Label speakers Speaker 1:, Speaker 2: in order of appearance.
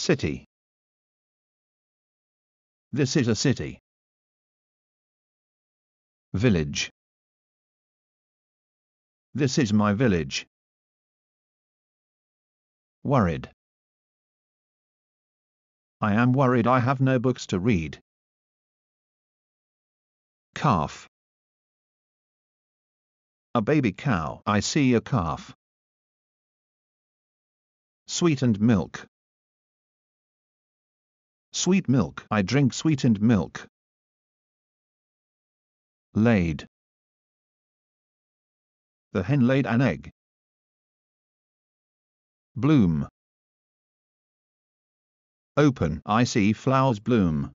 Speaker 1: City. This is a city. Village. This is my village. Worried. I am worried I have no books to read. Calf. A baby cow. I see a calf. Sweetened milk. Sweet milk. I drink sweetened milk. Laid. The hen laid an egg. Bloom. Open. I see flowers bloom.